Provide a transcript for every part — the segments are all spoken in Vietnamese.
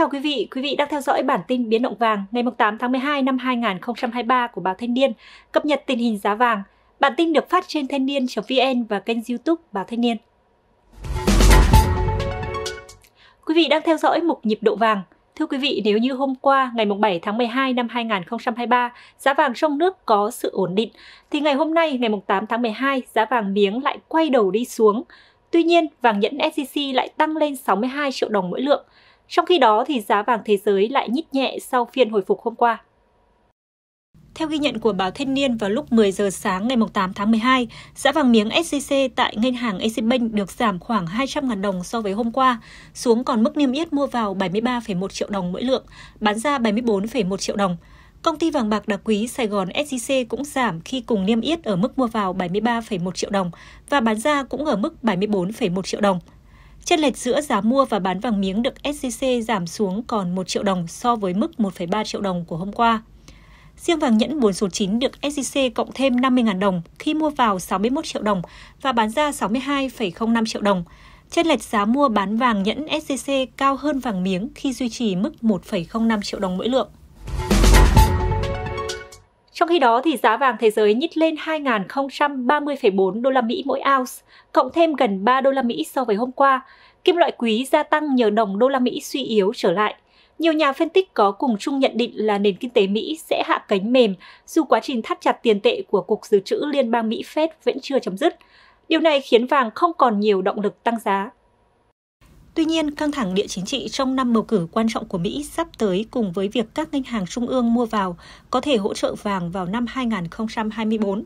chào quý vị, quý vị đang theo dõi bản tin biến động vàng ngày 8 tháng 12 năm 2023 của báo Thanh niên, cập nhật tình hình giá vàng. Bản tin được phát trên thanh niên.vn và kênh YouTube báo Thanh niên. Quý vị đang theo dõi mục nhịp độ vàng. Thưa quý vị, nếu như hôm qua ngày 7 tháng 12 năm 2023, giá vàng trong nước có sự ổn định, thì ngày hôm nay ngày 8 tháng 12, giá vàng miếng lại quay đầu đi xuống. Tuy nhiên, vàng nhẫn SJC lại tăng lên 62 triệu đồng mỗi lượng. Trong khi đó, thì giá vàng thế giới lại nhích nhẹ sau phiên hồi phục hôm qua. Theo ghi nhận của báo Thanh niên vào lúc 10 giờ sáng ngày 8 tháng 12, giá vàng miếng SJC tại ngân hàng Eximbank được giảm khoảng 200.000 đồng so với hôm qua, xuống còn mức niêm yết mua vào 73,1 triệu đồng mỗi lượng, bán ra 74,1 triệu đồng. Công ty vàng bạc đặc quý Sài Gòn SJC cũng giảm khi cùng niêm yết ở mức mua vào 73,1 triệu đồng và bán ra cũng ở mức 74,1 triệu đồng. Chênh lệch giữa giá mua và bán vàng miếng được SJC giảm xuống còn 1 triệu đồng so với mức 1,3 triệu đồng của hôm qua. Riêng vàng nhẫn 4 số 9 được SJC cộng thêm 50.000 đồng khi mua vào 61 triệu đồng và bán ra 62,05 triệu đồng. Chênh lệch giá mua bán vàng nhẫn SJC cao hơn vàng miếng khi duy trì mức 1,05 triệu đồng mỗi lượng. Trong khi đó thì giá vàng thế giới nhích lên 2.030,4 đô la Mỹ mỗi ounce, cộng thêm gần 3 đô la Mỹ so với hôm qua. Kim loại quý gia tăng nhờ đồng đô la Mỹ suy yếu trở lại. Nhiều nhà phân tích có cùng chung nhận định là nền kinh tế Mỹ sẽ hạ cánh mềm dù quá trình thắt chặt tiền tệ của Cục Dự trữ Liên bang Mỹ Fed vẫn chưa chấm dứt. Điều này khiến vàng không còn nhiều động lực tăng giá. Tuy nhiên, căng thẳng địa chính trị trong năm bầu cử quan trọng của Mỹ sắp tới cùng với việc các ngân hàng trung ương mua vào có thể hỗ trợ vàng vào năm 2024.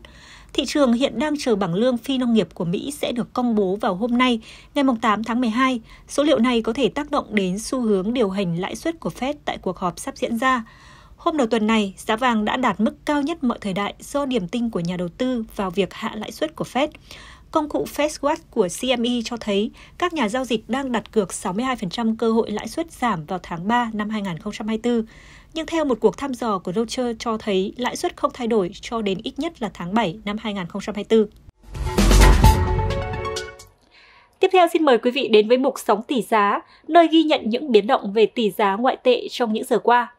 Thị trường hiện đang chờ bảng lương phi nông nghiệp của Mỹ sẽ được công bố vào hôm nay, ngày 8 tháng 12. Số liệu này có thể tác động đến xu hướng điều hành lãi suất của Fed tại cuộc họp sắp diễn ra. Hôm đầu tuần này, giá vàng đã đạt mức cao nhất mọi thời đại do điểm tin của nhà đầu tư vào việc hạ lãi suất của Fed. Công cụ FedWatch của CME cho thấy các nhà giao dịch đang đặt cược 62% cơ hội lãi suất giảm vào tháng 3 năm 2024. Nhưng theo một cuộc thăm dò của Reuters cho thấy lãi suất không thay đổi cho đến ít nhất là tháng 7 năm 2024. Tiếp theo xin mời quý vị đến với mục Sóng tỷ giá, nơi ghi nhận những biến động về tỷ giá ngoại tệ trong những giờ qua.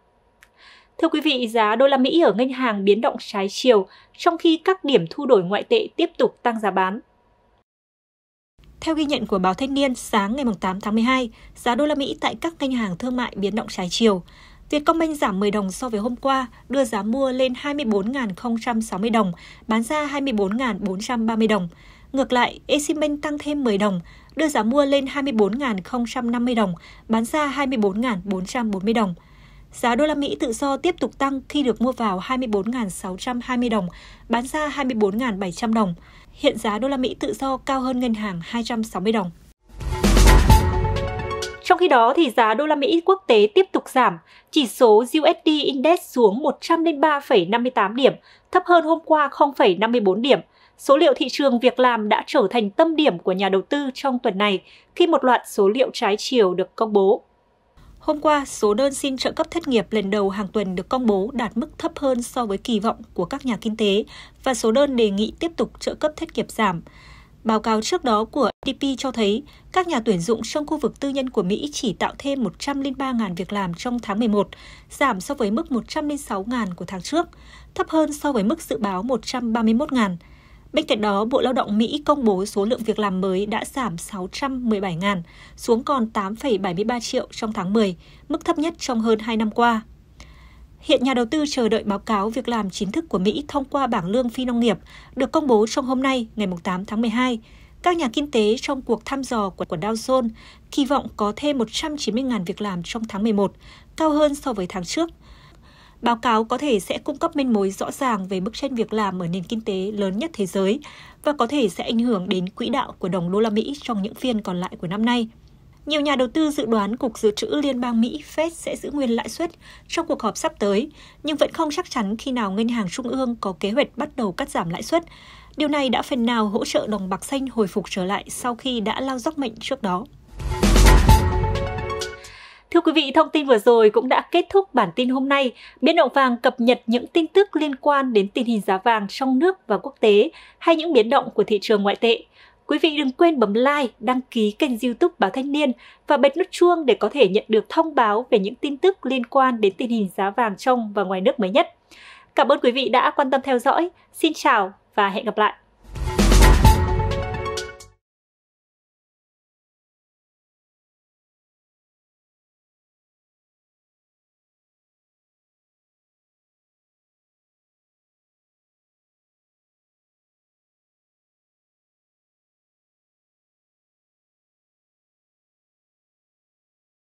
Thưa quý vị, giá đô la Mỹ ở ngân hàng biến động trái chiều, trong khi các điểm thu đổi ngoại tệ tiếp tục tăng giá bán. Theo ghi nhận của báo Thanh niên, sáng ngày 8 tháng 12, giá đô la Mỹ tại các ngân hàng thương mại biến động trái chiều. Vietcombank giảm 10 đồng so với hôm qua, đưa giá mua lên 24.060 đồng, bán ra 24.430 đồng. Ngược lại, Eximbank tăng thêm 10 đồng, đưa giá mua lên 24.050 đồng, bán ra 24.440 đồng. Giá đô la Mỹ tự do tiếp tục tăng khi được mua vào 24.620 đồng, bán ra 24.700 đồng hiện giá đô la Mỹ tự do cao hơn ngân hàng 260 đồng. Trong khi đó, thì giá đô la Mỹ quốc tế tiếp tục giảm, chỉ số USD Index xuống 103,58 điểm, thấp hơn hôm qua 0,54 điểm. Số liệu thị trường việc làm đã trở thành tâm điểm của nhà đầu tư trong tuần này khi một loạt số liệu trái chiều được công bố. Hôm qua, số đơn xin trợ cấp thất nghiệp lần đầu hàng tuần được công bố đạt mức thấp hơn so với kỳ vọng của các nhà kinh tế và số đơn đề nghị tiếp tục trợ cấp thất nghiệp giảm. Báo cáo trước đó của ADP cho thấy các nhà tuyển dụng trong khu vực tư nhân của Mỹ chỉ tạo thêm 103.000 việc làm trong tháng 11, giảm so với mức 106.000 của tháng trước, thấp hơn so với mức dự báo 131.000. Bên cạnh đó, Bộ Lao động Mỹ công bố số lượng việc làm mới đã giảm 617.000, xuống còn 8,73 triệu trong tháng 10, mức thấp nhất trong hơn 2 năm qua. Hiện nhà đầu tư chờ đợi báo cáo việc làm chính thức của Mỹ thông qua bảng lương phi nông nghiệp được công bố trong hôm nay, ngày 8 tháng 12. Các nhà kinh tế trong cuộc thăm dò của Dow Jones kỳ vọng có thêm 190.000 việc làm trong tháng 11, cao hơn so với tháng trước – Báo cáo có thể sẽ cung cấp manh mối rõ ràng về bức tranh việc làm ở nền kinh tế lớn nhất thế giới và có thể sẽ ảnh hưởng đến quỹ đạo của đồng đô la Mỹ trong những phiên còn lại của năm nay. Nhiều nhà đầu tư dự đoán Cục Dự trữ Liên bang Mỹ Fed sẽ giữ nguyên lãi suất trong cuộc họp sắp tới, nhưng vẫn không chắc chắn khi nào Ngân hàng Trung ương có kế hoạch bắt đầu cắt giảm lãi suất. Điều này đã phần nào hỗ trợ đồng bạc xanh hồi phục trở lại sau khi đã lao dốc mạnh trước đó. Thưa quý vị, thông tin vừa rồi cũng đã kết thúc bản tin hôm nay. Biến động vàng cập nhật những tin tức liên quan đến tình hình giá vàng trong nước và quốc tế hay những biến động của thị trường ngoại tệ. Quý vị đừng quên bấm like, đăng ký kênh youtube Báo Thanh Niên và bật nút chuông để có thể nhận được thông báo về những tin tức liên quan đến tình hình giá vàng trong và ngoài nước mới nhất. Cảm ơn quý vị đã quan tâm theo dõi. Xin chào và hẹn gặp lại!